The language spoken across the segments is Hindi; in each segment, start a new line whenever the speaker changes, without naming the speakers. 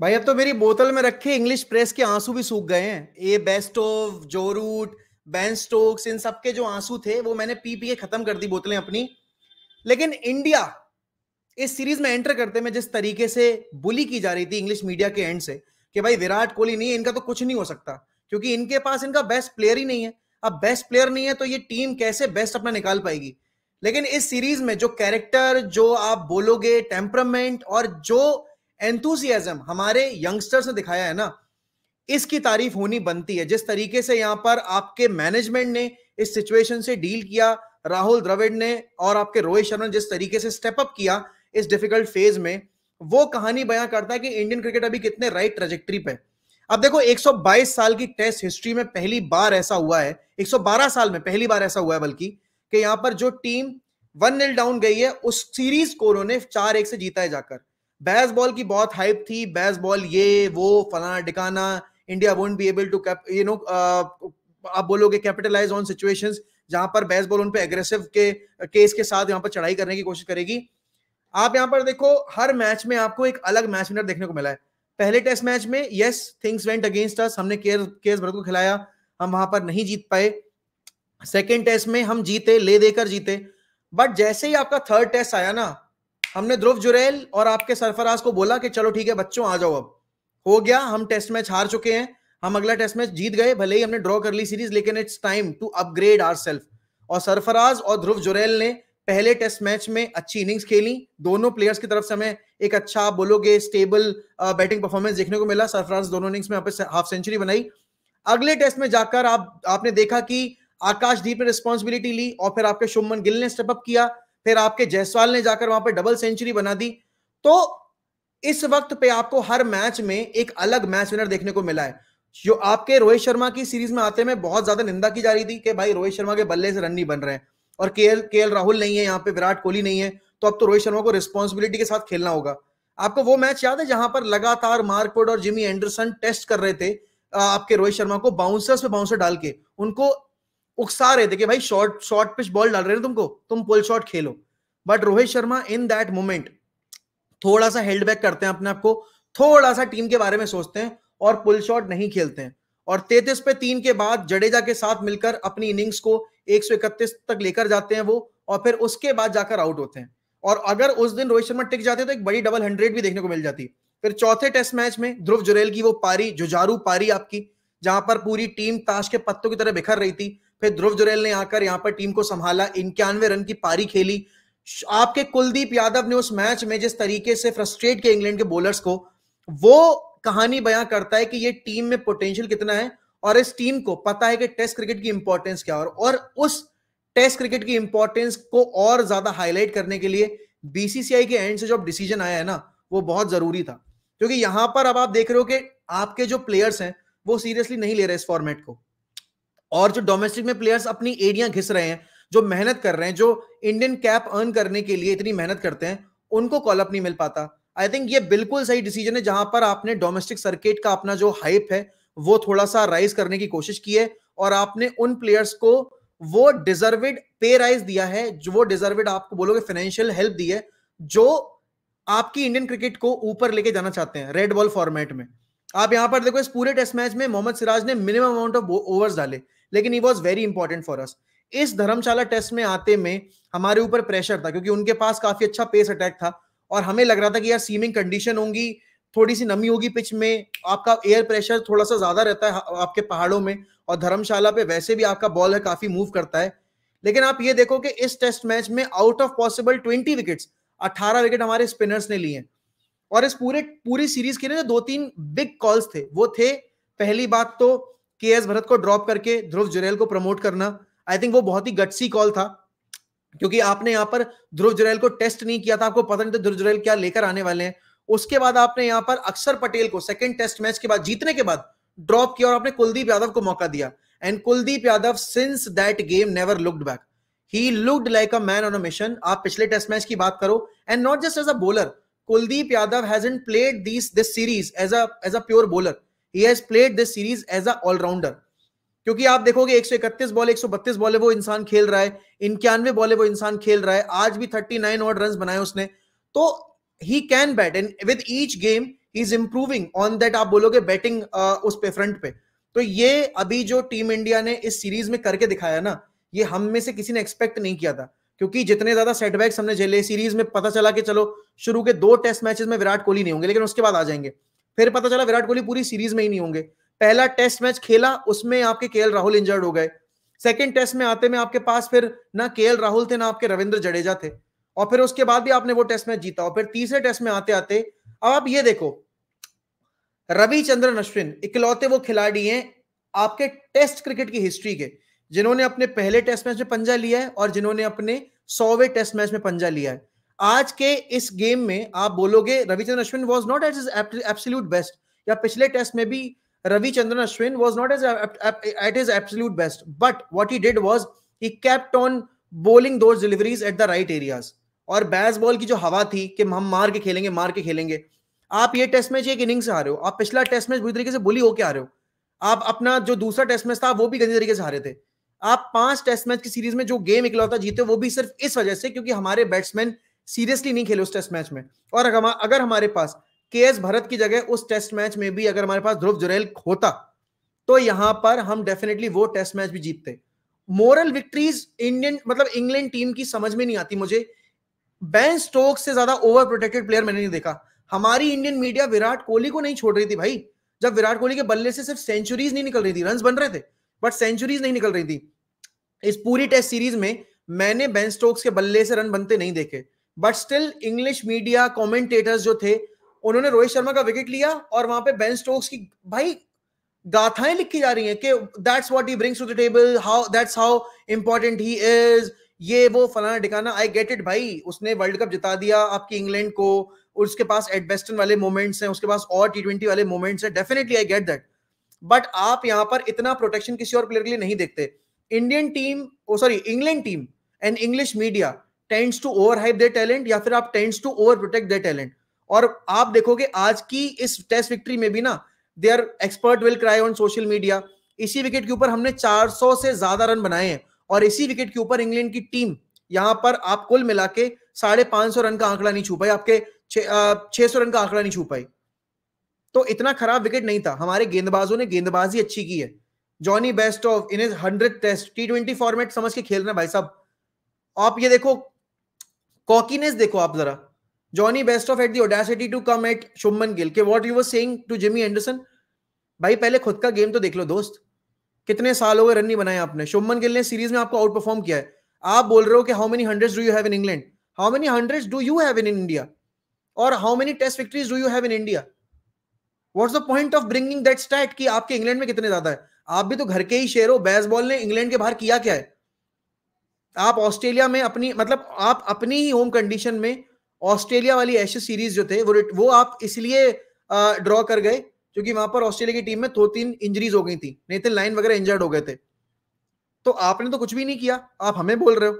भाई अब तो मेरी बोतल में रखे इंग्लिश प्रेस के आंसू भी सूख गए हैं ए बेस्टोव जो रूट बैन स्टोक्स इन सब के जो आंसू थे वो मैंने पी पी के खत्म कर दी बोतलें अपनी लेकिन इंडिया इस सीरीज में एंटर करते में जिस तरीके से बुली की जा रही थी इंग्लिश मीडिया के एंड से कि भाई विराट कोहली नहीं है इनका तो कुछ नहीं हो सकता क्योंकि इनके पास इनका बेस्ट प्लेयर ही नहीं है अब बेस्ट प्लेयर नहीं है तो ये टीम कैसे बेस्ट अपना निकाल पाएगी लेकिन इस सीरीज में जो कैरेक्टर जो आप बोलोगे टेम्परामेंट और जो एंथुजियाजम हमारे यंगस्टर्स ने दिखाया है ना इसकी तारीफ होनी बनती है जिस तरीके से यहां पर आपके मैनेजमेंट ने इस सिचुएशन से डील किया राहुल द्रविड़ ने और आपके रोहित शर्मा ने जिस तरीके से स्टेप अप किया इस डिफिकल्ट फेज में वो कहानी बयां करता है कि इंडियन क्रिकेट अभी कितने राइट ट्रेजेक्ट्री पे अब देखो 122 साल की टेस्ट हिस्ट्री में पहली बार ऐसा हुआ है 112 साल में पहली बार ऐसा हुआ है बल्कि कि यहां पर जो टीम वन नील डाउन गई है उस सीरीज को उन्होंने चार एक से जीता है जाकर बैस बॉल की बहुत हाइप थी बॉल ये वो फलाना डिकाना India won't be able to you know आप बोलोगे कैपिटलाइज ऑन सिचुएशन जहां पर बैस बॉल उनपे एग्रेसिव के केस के साथ यहाँ पर चढ़ाई करने की कोशिश करेगी आप यहाँ पर देखो हर मैच में आपको एक अलग मैच विनर देखने को मिला है पहले टेस्ट मैच में yes things went against us हमने केस केस भरत को खिलाया हम वहां पर नहीं जीत पाए सेकेंड टेस्ट में हम जीते ले देकर जीते बट जैसे ही आपका थर्ड टेस्ट आया ना हमने ध्रुव जुरेल और आपके सरफराज को बोला कि चलो ठीक है बच्चों आ जाओ अब हो गया हम टेस्ट मैच हार चुके हैं हम अगला टेस्ट मैच जीत गए भले ही हमने ड्रॉ कर ली सीरीज लेकिन it's time to upgrade our self और सरफराज और ध्रुव जुरेल ने पहले टेस्ट मैच में अच्छी इनिंग्स खेली दोनों प्लेयर्स की तरफ से हमें एक अच्छा बोलोगे स्टेबल बैटिंग परफॉर्मेंस देखने को मिला सरफराज दोनों इनिंग्स में हाफ सेंचुरी बनाई अगले टेस्ट में जाकर आप आपने देखा कि आकाशदीप ने रिस्पॉन्सिबिलिटी ली और फिर आपके शुभमन गिल ने स्टेपअप किया फिर आपके जयसवाल ने जाकर वहां पर डबल सेंचुरी बना दी तो इस वक्त पे आपको हर मैच में एक अलग मैच विनर देखने को मिला है जो आपके रोहित शर्मा की सीरीज में आते में बहुत ज्यादा निंदा की जा रही थी कि भाई रोहित शर्मा के बल्ले से रन नहीं बन रहे हैं और के एल राहुल नहीं है यहाँ पे विराट कोहली नहीं है तो अब तो रोहित शर्मा को रिस्पॉन्सिबिलिटी के साथ खेलना होगा आपको वो मैच याद है जहां पर लगातार मार्कवुड और जिमी एंडरसन टेस्ट कर रहे थे आपके रोहित शर्मा को बाउंसर्स पे बाउंसर डाल के उनको उकसा रहे थे कि भाई शॉर्ट शॉर्ट पिच बॉल डाल रहे हो तुमको तुम पुल शॉट खेलो but Rohit Sharma in that moment थोड़ा सा हेल्ड बैक करते हैं अपने आप को थोड़ा सा टीम के बारे में सोचते हैं और पुल शॉट नहीं खेलते हैं और तैतीस पे तीन के बाद जडेजा के साथ मिलकर अपनी इनिंग्स को एक तक लेकर जाते हैं वो और फिर उसके बाद जाकर आउट होते हैं और अगर उस दिन रोहित शर्मा टिक जाते तो एक बड़ी डबल हंड्रेड भी देखने को मिल जाती फिर चौथे टेस्ट मैच में ध्रुव जुरेल की वो पारी जुजारू पारी आपकी जहां पर पूरी टीम ताश के पत्तों की तरह बिखर रही थी फिर ध्रुव जुरेल ने आकर यहां पर टीम को संभाला इक्यानवे रन की पारी खेली आपके कुलदीप यादव ने उस मैच में जिस तरीके से फ्रस्ट्रेट किया इंग्लैंड के बॉलर्स को वो कहानी बयां करता है कि ये टीम में पोटेंशियल कितना है और इस टीम को पता है कि टेस्ट क्रिकेट की इंपॉर्टेंस क्या और, और उस टेस्ट क्रिकेट की इंपॉर्टेंस को और ज्यादा हाईलाइट करने के लिए बीसीसीआई के एंड से जो डिसीजन आया है ना वो बहुत जरूरी था क्योंकि यहां पर अब आप देख रहे हो कि आपके जो प्लेयर्स हैं वो सीरियसली नहीं ले रहे इस फॉर्मेट को और जो डोमेस्टिक में प्लेयर्स अपनी एरिया घिस रहे हैं जो मेहनत कर रहे हैं जो इंडियन कैप अर्न करने के लिए इतनी मेहनत करते हैं उनको कॉल अप नहीं मिल पाता आई थिंक ये बिल्कुल सही डिसीजन है जहां पर आपने डोमेस्टिक सर्किट का अपना जो हाइप है वो थोड़ा सा राइज करने की कोशिश की है और आपने उन प्लेयर्स को वो डिजर्वेड पे राइज दिया है जो वो डिजर्वेड आपको बोलोगे फाइनेंशियल हेल्प दी है जो आपकी इंडियन क्रिकेट को ऊपर लेके जाना चाहते हैं रेड बॉल फॉर्मेट में आप यहां पर देखो इस पूरे टेस्ट मैच में मोहम्मद सिराज ने मिनिमम अमाउंट ऑफ ओवर्स डाले लेकिन he was very important for us इस धर्मशाला टेस्ट में आते में हमारे ऊपर प्रेशर था क्योंकि उनके पास काफी अच्छा पेस अटैक था और हमें लग रहा था कि यार सीमिंग कंडीशन होंगी थोड़ी सी नमी होगी पिच में आपका एयर प्रेशर थोड़ा सा ज्यादा रहता है हाँ, आपके पहाड़ों में और धर्मशाला पे वैसे भी आपका बॉल है काफी मूव करता है लेकिन आप ये देखो कि इस टेस्ट मैच में out of possible twenty wicket अट्ठारह विकेट हमारे स्पिनर्स ने लिए और इस पूरे पूरी सीरीज के लिए दो तीन बिग कॉल्स थे वो थे पहली बात तो के एस भरत को ड्रॉप करके ध्रुव जुरेल को प्रमोट करना आई थिंक वो बहुत ही गटसी कॉल था क्योंकि आपने यहाँ पर ध्रुव जुरेल को टेस्ट नहीं किया था आपको पता नहीं था ध्रुव जुरेल क्या लेकर आने वाले हैं उसके बाद आपने यहाँ पर अक्षर पटेल को सेकेंड टेस्ट मैच के बाद जीतने के बाद ड्रॉप किया और आपने कुलदीप यादव को मौका दिया and Kuldeep Yadav since that game never looked back he looked like a man on a mission आप पिछले टेस्ट मैच की बात करो and not just as a bowler Kuldeep Yadav has played this this series as a as a pure bowler he has played this series as a allrounder क्योंकि आप देखोगे 131 बॉल 132 बॉल एक वो इंसान खेल रहा है इक्यानवे बॉले वो इंसान खेल रहा है आज भी 39 नाइन और रन बनाए उसने तो he can bat and with each game is improving on that आप बोलोगे बैटिंग उस पे फ्रंट पे तो ये अभी जो टीम इंडिया ने इस सीरीज में करके दिखाया ना ये हम में से किसी ने एक्सपेक्ट नहीं किया था क्योंकि जितने ज्यादा सेटबैक्स हमने झेले सीरीज में पता चला कि चलो शुरू के दो टेस्ट मैचेस में विराट कोहली नहीं होंगे लेकिन उसके बाद आ जाएंगे फिर पता चला विराट कोहली पूरी सीरीज में ही नहीं होंगे पहला टेस्ट मैच खेला उसमें आपके के राहुल इंजर्ड हो गए सेकेंड टेस्ट में आते में आपके पास फिर ना के राहुल थे ना आपके रविंद्र जडेजा थे और फिर उसके बाद भी आपने वो टेस्ट मैच जीता और फिर तीसरे टेस्ट में आते आते अब आप ये देखो रविचंद्रन अश्विन इकलौते वो खिलाड़ी हैं आपके टेस्ट क्रिकेट की हिस्ट्री के जिन्होंने अपने पहले टेस्ट मैच में पंजा लिया है और जिन्होंने अपने सौवे टेस्ट मैच में पंजा लिया है आज के इस गेम में आप बोलोगे Ravichandra Ashwin was not at his absolute best या पिछले टेस्ट में भी Ravichandran Ashwin was not as at his absolute best but what he did was he kept on bowling दो deliveries at the right areas और बैस बॉल की जो हवा थी कि हम मार के खेलेंगे मार के खेलेंगे आप ये टेस्ट मैच एक इनिंग से हारे हो आप पिछला टेस्ट मैच बुरी तरीके से बुली होके आ रहे हो आप अपना जो दूसरा टेस्ट मैच था वो भी गंदी तरीके से हारे थे आप पांच टेस्ट मैच की सीरीज में जो गेम इकलौता जीते वो भी सिर्फ इस वजह से क्योंकि हमारे बैट्समैन सीरियसली नहीं खेले उस टेस्ट मैच में और अगर हमारे पास के एस भरत की जगह उस टेस्ट मैच में भी अगर हमारे पास ध्रुव जुरेल होता तो यहां पर हम डेफिनेटली वो टेस्ट मैच भी जीतते मोरल विक्ट्रीज इंडियन मतलब इंग्लैंड टीम की समझ में नहीं आती मुझे बैन स्टोक्स से ज्यादा ओवर प्रोटेक्टेड प्लेयर मैंने नहीं देखा हमारी इंडियन मीडिया विराट कोहली को नहीं छोड़ रही थी भाई जब विराट कोहली के बल्ले से सिर्फ सेंचुरीज नहीं निकल रही थी रन बन रहे थे बट सेंचुरीज नहीं निकल रही थी इस पूरी टेस्ट सीरीज में मैंने बैन स्टोक्स के बल्ले से रन बनते नहीं देखे but still English media commentators जो थे उन्होंने रोहित शर्मा का विकेट लिया और वहां पे बेन स्टोक्स की भाई गाथाएं लिखी जा रही हैं कि that's what he brings to the table how that's how important he is ये वो फलाना ठिकाना आई गेट इट भाई उसने वर्ल्ड कप जिता दिया आपकी इंग्लैंड को उसके पास एडबेस्टन वाले मोमेंट्स हैं उसके पास और टी ट्वेंटी वाले मोमेंट्स हैं definitely I get that but आप यहाँ पर इतना प्रोटेक्शन किसी और प्लेयर के लिए नहीं देखते Indian team oh sorry England team and English media tends to over hype their talent या फिर आप tends to over protect their talent और आप देखोगे आज की इस टेस्ट विक्ट्री में भी ना they are expert will cry on social media इसी विकेट के ऊपर हमने 400 से ज्यादा रन बनाए हैं और इसी विकेट के ऊपर इंग्लैंड की टीम यहां पर आप कुल मिला के साढ़े पांच सौ रन का आंकड़ा नहीं छू पाई आपके छह सौ रन का आंकड़ा नहीं छू पाई तो इतना खराब विकेट नहीं था हमारे गेंदबाजों ने गेंदबाजी अच्छी की है Jonny best of in hundred test T twenty format समझ के खेल रहे भाई साहब आप ये देखो कॉकीनेस देखो आप जरा Jonny best of at the audacity to come at Shubman Gill के what you were to Jimmy Anderson भाई पहले खुद का गेम तो देख लो दोस्त कितने साल हो गए रन नहीं बनाए आपने शुभमन गिल ने सीरीज में आपको आउट परफॉर्म किया है आप बोल रहे हो कि how many hundred do you have in England how many hundred do you have in India और how many test victories do you have in India what the point of bringing that stat कि आपके इंग्लैंड में कितने ज्यादा है आप भी तो घर के ही शेयर हो बॉल ने इंग्लैंड के बाहर किया क्या है आप ऑस्ट्रेलिया में अपनी मतलब आप अपनी ही होम कंडीशन में ऑस्ट्रेलिया वाली एशियस सीरीज जो थे वो वो आप इसलिए ड्रॉ कर गए क्योंकि वहां पर ऑस्ट्रेलिया की टीम में दो तीन इंजरीज हो गई थी नेतन तो लाइन वगैरह इंजर्ड हो गए थे तो आपने तो कुछ भी नहीं किया आप हमें बोल रहे हो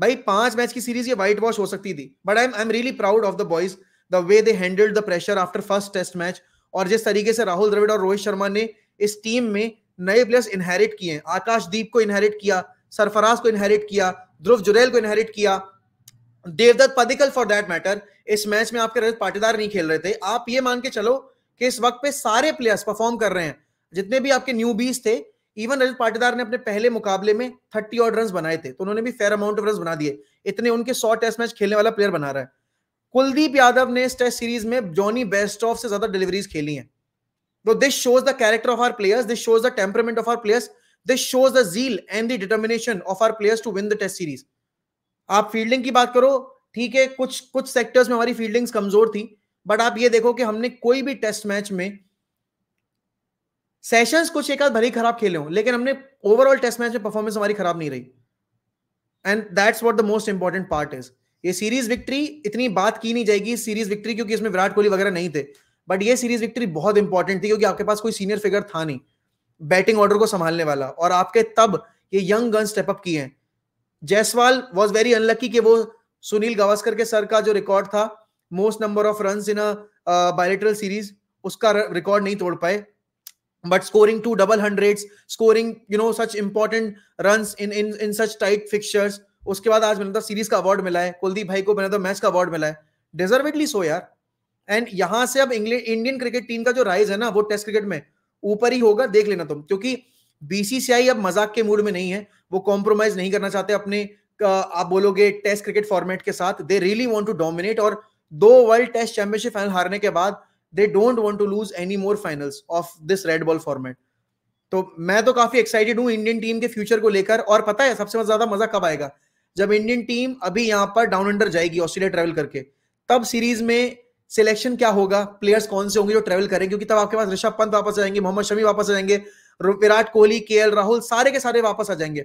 भाई पांच मैच की सीरीज ये व्हाइट वॉश हो सकती थी but I am I am really proud of the boys the way they handled the pressure after first test match और जिस तरीके से राहुल द्रविड़ और रोहित शर्मा ने इस टीम में नए प्लेयर्स इनहेरिट किए आकाशदीप को इनहेरिट किया सरफराज को इनहेरिट किया ध्रुव जुरेल को इनहेरिट किया Devdutt Padikkal for that matter इस मैच में आपके रजत पाटीदार नहीं खेल रहे थे आप ये मान के चलो कि इस वक्त पे सारे प्लेयर्स परफॉर्म कर रहे हैं जितने भी आपके न्यू बीस थे इवन रजत पाटीदार ने अपने पहले मुकाबले में थर्टी ऑड रन बनाए थे तो उन्होंने भी फेयर अमाउंट ऑफ रन बना दिए इतने उनके सौ टेस्ट मैच खेलने वाला प्लेयर बना रहा है कुलदीप यादव ने इस टेस्ट सीरीज में जॉनी बेस्ट ऑफ से ज्यादा डिलीवरीज खेली हैं तो this shows the character of our players this shows the temperament of our players this shows the zeal and the determination of our players to win the test series आप फील्डिंग की बात करो ठीक है कुछ कुछ सेक्टर्स में हमारी फील्डिंग्स कमजोर थी बट आप ये देखो कि हमने कोई भी टेस्ट मैच में सेशंस कुछ एक आध भरी खराब खेले हो लेकिन हमने ओवरऑल टेस्ट मैच में परफॉर्मेंस हमारी खराब नहीं रही and that's what the most important part is ये सीरीज विक्ट्री इतनी बात की नहीं जाएगी सीरीज विक्ट्री क्योंकि इसमें विराट कोहली वगैरह नहीं थे बट ये सीरीज विक्ट्री बहुत इंपॉर्टेंट थी क्योंकि आपके पास कोई सीनियर फिगर था नहीं बैटिंग ऑर्डर को संभालने वाला और आपके तब ये यंग गन स्टेप अप किए हैं जायसवाल वॉज वेरी अनलकी कि वो सुनील गावस्कर के सर का जो रिकॉर्ड था most number of run in bilateral series उसका रिकॉर्ड नहीं तोड़ पाए but scoring two double hundred scoring you know such important run in in in such tight fixtures उसके बाद आज मैंने सीरीज तो का अवार्ड मिला है कुलदीप भाई को मैंने मैच तो का अवार्ड मिला है डिजर्वेडली सो यार एंड यहां से अब इंग्लैंड इंडियन क्रिकेट टीम का जो राइज है ना वो टेस्ट क्रिकेट में ऊपर ही होगा देख लेना तुम क्योंकि बीसीसीआई अब मजाक के मूड में नहीं है वो कॉम्प्रोमाइज नहीं करना चाहते अपने आप बोलोगे टेस्ट क्रिकेट फॉर्मेट के साथ they really want to dominate और दो वर्ल्ड टेस्ट चैंपियनशिप फाइनल हारने के बाद they don't want to lose any more finals of this red ball format तो मैं तो काफी एक्साइटेड हूँ इंडियन टीम के फ्यूचर को लेकर और पता है सबसे ज्यादा मजा कब आएगा जब इंडियन टीम अभी यहाँ पर डाउन अंडर जाएगी ऑस्ट्रेलिया ट्रेवल करके तब सीरीज में सिलेक्शन क्या होगा प्लेयर्स कौन से होंगे जो ट्रेवल करेंगे क्योंकि तब आपके पास ऋषभ पंत वापस आएंगे मोहम्मद शमी वापस आ जाएंगे विराट कोहली के राहुल सारे के सारे वापस आ जाएंगे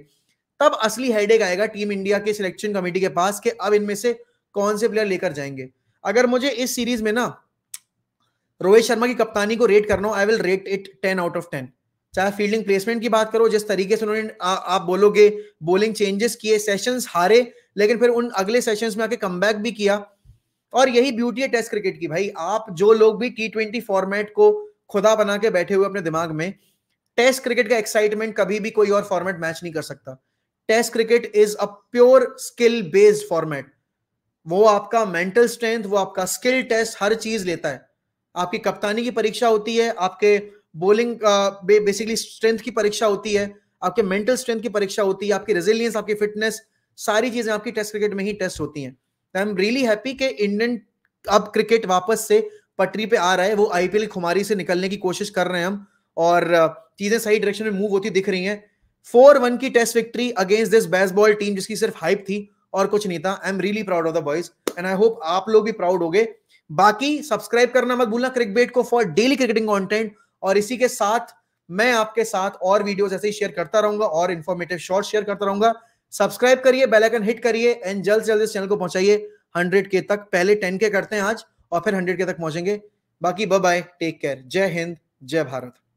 तब असली हेडेक आएगा टीम इंडिया के सिलेक्शन कमेटी के पास कि अब इनमें से कौन से प्लेयर लेकर जाएंगे अगर मुझे इस सीरीज में ना रोहित शर्मा की कप्तानी को रेट करना हो I will rate it ten out of ten चाहे फील्डिंग प्लेसमेंट की बात करो जिस तरीके से उन्होंने आप बोलोगे बॉलिंग चेंजेस किए सेशंस हारे लेकिन फिर उन अगले सेशंस में आके कम भी किया और यही ब्यूटी है टेस्ट क्रिकेट की भाई आप जो लोग भी टी ट्वेंटी फॉर्मेट को खुदा बना के बैठे हुए अपने दिमाग में टेस्ट क्रिकेट का एक्साइटमेंट कभी भी कोई और फॉर्मेट मैच नहीं कर सकता test cricket is a pure skill based format वो आपका मेंटल स्ट्रेंथ वो आपका स्किल टेस्ट हर चीज लेता है आपकी कप्तानी की परीक्षा होती है आपके बोलिंग बेसिकली स्ट्रेंथ की परीक्षा होती है आपके मेंटल स्ट्रेंथ की परीक्षा होती है आपकी रेजिलियंस आपकी फिटनेस सारी चीजें आपकी टेस्ट क्रिकेट में ही टेस्ट होती हैं आई एम रियली हैप्पी कि इंडियन अब क्रिकेट वापस से पटरी पे आ रहा है वो आईपीएल खुमारी से निकलने की कोशिश कर रहे हैं हम और चीजें सही डायरेक्शन में मूव होती दिख रही हैं फोर वन की test victory against this Bazball team जिसकी सिर्फ हाइप थी और कुछ नहीं था I am really proud of the boys and I hope आप लोग भी प्राउड हो गए बाकी सब्सक्राइब करना मत भूलना क्रिकबेट को फॉर डेली क्रिकेटिंग कॉन्टेंट और इसी के साथ मैं आपके साथ और वीडियोस ऐसे ही शेयर करता रहूंगा और इन्फॉर्मेटिव शॉर्ट शेयर करता रहूंगा सब्सक्राइब करिए बेल आइकन हिट करिए एंड जल्द से जल्द इस चैनल को पहुंचाइए हंड्रेड के तक पहले टेन के करते हैं आज और फिर हंड्रेड के तक पहुंचेंगे बाकी बाय बाय टेक केयर जय हिंद जय भारत